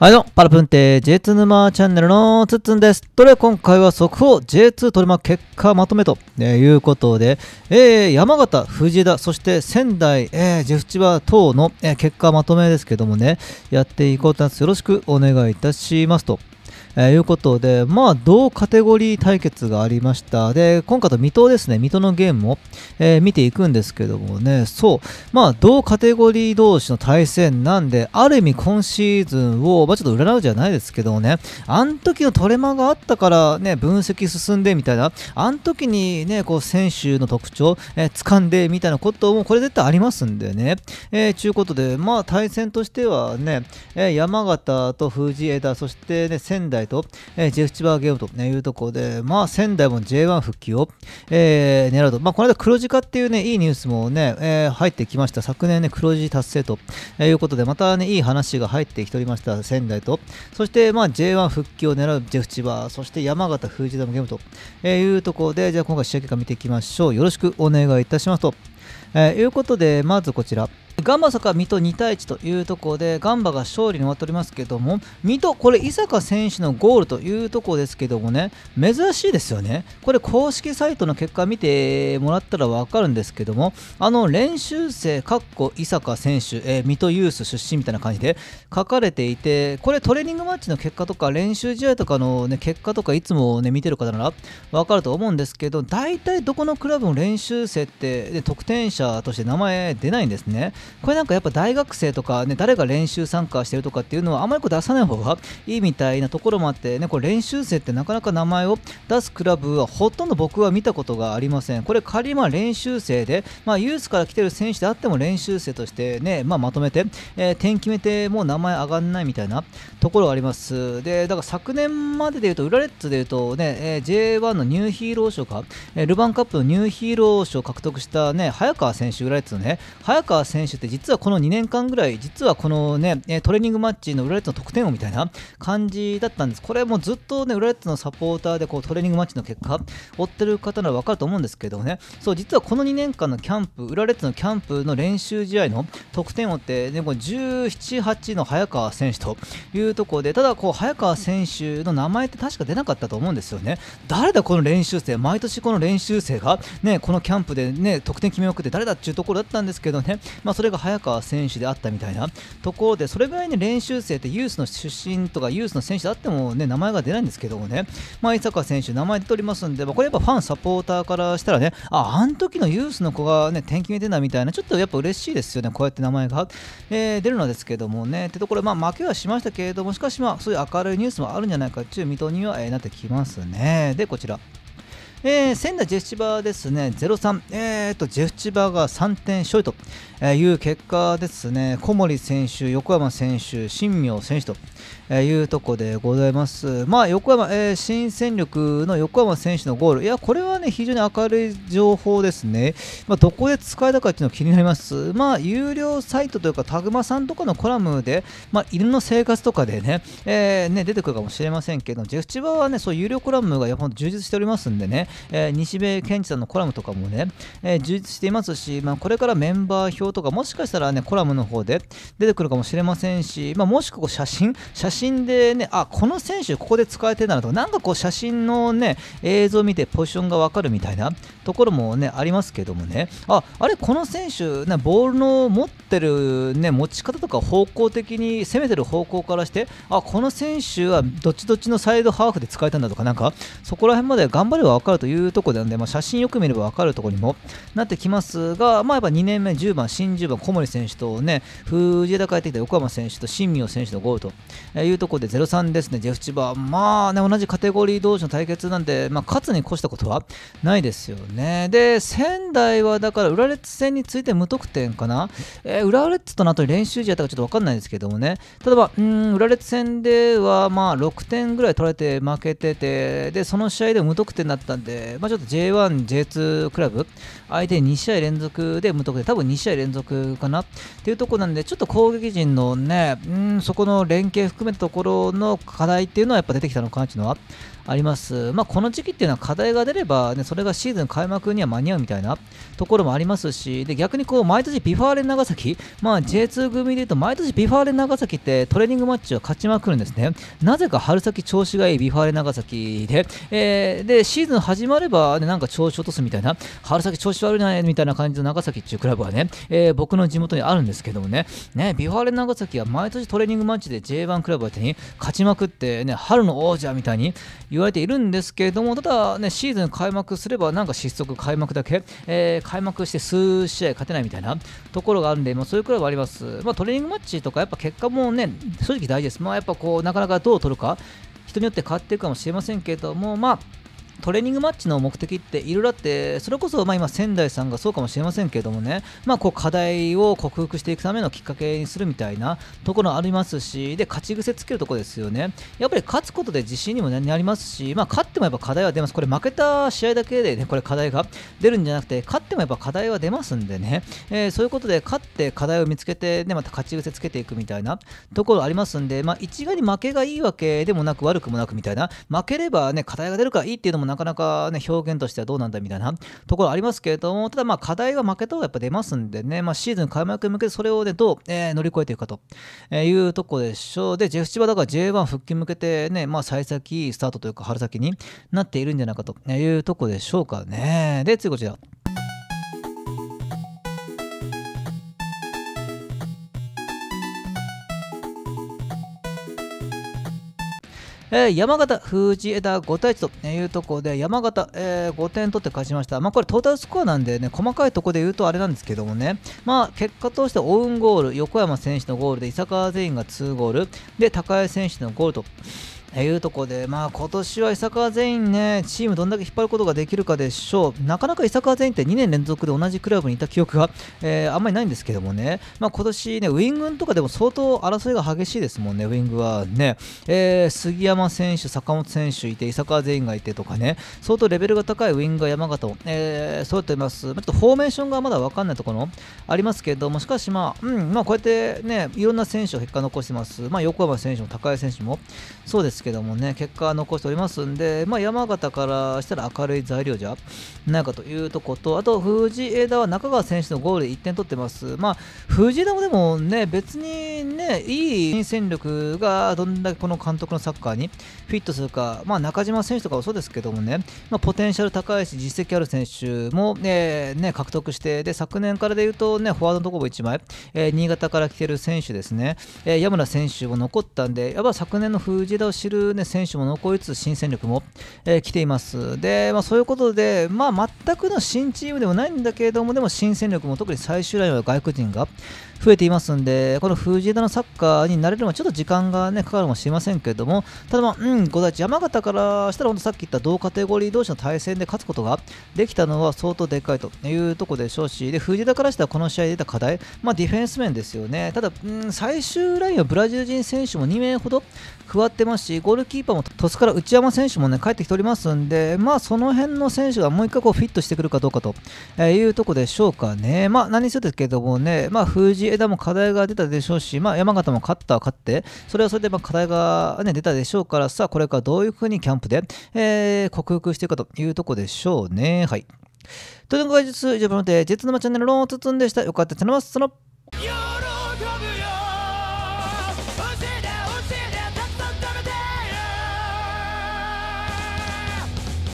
はいどうも、パラプンテ J2 沼チャンネルのつっつんです。とず今回は速報 J2 トレマ結果まとめと、いうことで、えー、山形、藤枝、そして仙台、えー、ジェフチバ等の、えー、結果まとめですけどもね、やっていこうと思います。よろしくお願いいたしますと。えー、いうことで、まあ、同カテゴリー対決がありました。で、今回と水戸ですね、水戸のゲームも、えー、見ていくんですけどもね、そう、まあ、同カテゴリー同士の対戦なんで、ある意味今シーズンを、まあ、ちょっと占うじゃないですけどもね、あの時のトレマがあったからね、分析進んでみたいな、あの時にね、こう、選手の特徴、えー、掴んでみたいなことも、これ絶対ありますんでね。えー、ちゅうことで、まあ、対戦としてはね、えー、山形と藤枝、そしてね、仙台台と、えー、チバーゲームというところで、まあ、仙台も J1 復帰を、えー、狙うと、まあ、この間黒字化っていうね、いいニュースもね、えー、入ってきました。昨年ね、黒字達成ということで、またね、いい話が入ってきておりました、仙台と、そして、まあ、J1 復帰を狙うジェフバー、そして山形フ田ダムゲームというところで、じゃあ今回試合結果見ていきましょう。よろしくお願いいたしますと。えー、いうことで、まずこちら。ガンバ坂水戸2対1というところでガンバが勝利に終わっておりますけども水戸、これ伊坂選手のゴールというところですけどもね珍しいですよね、これ公式サイトの結果見てもらったら分かるんですけどもあの練習生、かっこ伊坂選手、えー、水戸ユース出身みたいな感じで書かれていてこれトレーニングマッチの結果とか練習試合とかの、ね、結果とかいつも、ね、見てる方なら分かると思うんですけど大体どこのクラブも練習生ってで得点者として名前出ないんですね。これなんかやっぱ大学生とか、ね、誰が練習参加してるとかっていうのはあまりこう出さない方がいいみたいなところもあって、ね、これ練習生ってなかなか名前を出すクラブはほとんど僕は見たことがありません。これ仮にま練習生で、まあ、ユースから来てる選手であっても練習生としてね、まあ、まとめて、えー、点決めてもう名前上がんないみたいなところがあります。でだから昨年まででいうと、ウラレッズでいうとね、えー、J1 のニューヒーロー賞か、えー、ルヴァンカップのニューヒーロー賞を獲得した、ね、早川選手、浦レッズのね、早川選手て、実はこの2年間ぐらい、実はこのね、トレーニングマッチの浦レッズの得点王みたいな感じだったんです。これもずっとね、浦レッズのサポーターでこうトレーニングマッチの結果、追ってる方なら分かると思うんですけどね、そう、実はこの2年間のキャンプ、浦レッズのキャンプの練習試合の得点王って、ね、もう17、8の早川選手というところで、ただこう、早川選手の名前って確か出なかったと思うんですよね。誰だこの練習生、毎年この練習生が、ね、このキャンプでね、得点決めまくって誰だっていうところだったんですけどね、まあ、それが早川選手であったみたいなところでそれぐらいね練習生ってユースの出身とかユースの選手であってもね名前が出ないんですけどもね、まあ、井坂選手名前出ておりますんで、まあ、これやっぱファンサポーターからしたらねああの時のユースの子がね転勤出たみたいなちょっとやっぱ嬉しいですよねこうやって名前が、えー、出るのですけどもねってところまあ負けはしましたけれどもしかしまあそういう明るいニュースもあるんじゃないかっていう見通には、えなってきますねでこちらえー、仙台ジェスチバーですね、03、えーと、ジェスチバーが3点勝利という結果ですね、小森選手、横山選手、新明選手というとこでございます。まあ、横山、えー、新戦力の横山選手のゴール、いや、これはね、非常に明るい情報ですね。まあ、どこで使えたかっていうの気になります。まあ、有料サイトというか、タグマさんとかのコラムで、まあ、犬の生活とかでね、えー、ね、出てくるかもしれませんけど、ジェスチバーはね、そう、有料コラムがやっぱ充実しておりますんでね、えー、西部健二さんのコラムとかもね、えー、充実していますし、まあ、これからメンバー表とかもしかしたらねコラムの方で出てくるかもしれませんし、まあ、もしくは写真写真でねあこの選手ここで使えてるなとかなんかこう写真のね映像を見てポジションが分かるみたいなところもねありますけどもねああれこの選手、ね、ボールの持ってる、ね、持ち方とか方向的に攻めてる方向からしてあこの選手はどっちどっちのサイドハーフで使えたんだとかなんかそこら辺まで頑張れば分かるというところなで、まあ、写真よく見れば分かるところにもなってきますが、まあ、やっぱ2年目、10番、新10番、小森選手とね、藤枝帰ってきた横浜選手と新宮選手のゴールというところで03ですね、ジェフチバ、まあね、同じカテゴリー同士の対決なんで、まあ、勝つに越したことはないですよね。で、仙台はだから、浦和レッズ戦について無得点かな、えー、浦和レッズとの後に練習試合だかちょっと分かんないですけどもね、例えば、うん、浦和レッズ戦では、まあ、6点ぐらい取られて負けてて、で、その試合で無得点だったんで、で、まあ、ちょっと J1、J2 クラブ、相手に2試合連続で無得点、多分2試合連続かなっていうところなんで、ちょっと攻撃陣のね、うん、そこの連携含めたところの課題っていうのはやっぱ出てきたのかなっていうのはあります。まあ、この時期っていうのは課題が出れば、ね、それがシーズン開幕には間に合うみたいなところもありますし、で逆にこう毎年ビファーレン長崎、まあ、J2 組でいうと毎年ビファーレン長崎ってトレーニングマッチは勝ちまくるんですね。なぜか春先調子がいいビファーレン長崎で、えー、でシーズン始まれば、ね、なんか調子落とすみたいな、春先調子悪いなみたいな感じの長崎っていうクラブはね、えー、僕の地元にあるんですけどもね、ねビファーレン長崎は毎年トレーニングマッチで J1 クラブ相手に勝ちまくって、ね、春の王者みたいに言われているんですけれども、ただ、ね、シーズン開幕すれば、なんか失速、開幕だけ、えー、開幕して数試合勝てないみたいなところがあるんで、まあ、そういうくらいはあります。まあ、トレーニングマッチとか、やっぱ結果もね、正直大事です。まあ、やっぱこう、なかなかどう取るか、人によって変わっていくかもしれませんけれども、まあ、トレーニングマッチの目的っていろいろあってそれこそま今仙台さんがそうかもしれませんけれどもね、まあ、こう課題を克服していくためのきっかけにするみたいなところありますしで勝ち癖つけるとこですよねやっぱり勝つことで自信にもなりますし、まあ、勝ってもやっぱ課題は出ますこれ負けた試合だけでねこれ課題が出るんじゃなくて勝ってもやっぱ課題は出ますんでね、えー、そういうことで勝って課題を見つけて、ね、また勝ち癖つけていくみたいなところありますんで、まあ、一概に負けがいいわけでもなく悪くもなくみたいな負ければね課題が出るからいいっていうのもなかなかね、表現としてはどうなんだみたいな ところありますけれども、ただまあ課題は負けた方がやっぱ出ますんでね、まあシーズン開幕に向けてそれをね、どう、えー、乗り越えていくかというとこでしょう。で、ジェフチバだから J1 復帰向けてね、まあ幸先スタートというか春先になっているんじゃないかというとこでしょうかね。で、次こちら。えー、山形、藤枝5対1というところで、山形、えー、5点取って勝ちました。まあ、これトータルスコアなんでね、細かいところで言うとあれなんですけどもね、まあ、結果としてオウンゴール、横山選手のゴールで、伊坂全員が2ゴール、で、高江選手のゴールと。いうとこで、まあ、今年は伊坂全員ね、チームどんだけ引っ張ることができるかでしょう、なかなか伊坂全員って2年連続で同じクラブにいた記憶が、えー、あんまりないんですけどもね、まあ、今年ね、ウイングとかでも相当争いが激しいですもんね、ウイングはね、えー、杉山選手、坂本選手いて、伊坂全員がいてとかね、相当レベルが高いウイングが山形も、えー、やっています、ちょっとフォーメーションがまだ分かんないところありますけども、しかし、まあ、うんまあ、こうやってね、いろんな選手を結果残してます、まあ、横山選手も高江選手も、そうです。ですけどもね、結果残しておりますんで、まあ、山形からしたら明るい材料じゃないかというとこと、あと藤枝は中川選手のゴールで1点取ってます。まあ、藤枝もでもね、別にね、いい新戦力がどんだけこの監督のサッカーにフィットするか、まあ、中島選手とかもそうですけどもね、まあ、ポテンシャル高いし、実績ある選手も、えー、ね、獲得して、で、昨年からでいうとね、フォワードのところも1枚、えー、新潟から来てる選手ですね、えー、矢村選手も残ったんで、やっぱ昨年の藤枝を知る、ね、選手も残りつつ、新戦力も、えー、来ています。で、まあ、そういうことで、まあ、全くの新チームでもないんだけれども、でも新戦力も特に最終ラインは外国人が増えていますんで、この藤枝のササッカーになれるのはちょっと時間が、ね、かかるかもしれませんけれども、ただ、まあ、うん、五大山形からしたら、さっき言った同カテゴリー同士の対戦で勝つことができたのは相当でかいというところでしょうし、で藤田からしたらこの試合で出た課題、まあ、ディフェンス面ですよね、ただ、うん、最終ラインはブラジル人選手も2名ほど加わってますし、ゴールキーパーも鳥栖から内山選手も、ね、帰ってきておりますんで、まあ、その辺の選手がもう一回こうフィットしてくるかどうかというところでしょうかね、まあ、何せですけどもね、まあ、藤枝も課題が出たでしょうし、まあ山形も勝ったは勝って、それはそれでま課題が、ね、出たでしょうから、さあ、これからどういうふうにキャンプで、えー、克服していくかというとこでしょうね。はい。というのが、実、以上なので、実のチャンネルのつつんでした。よかったら、チャンネルはその、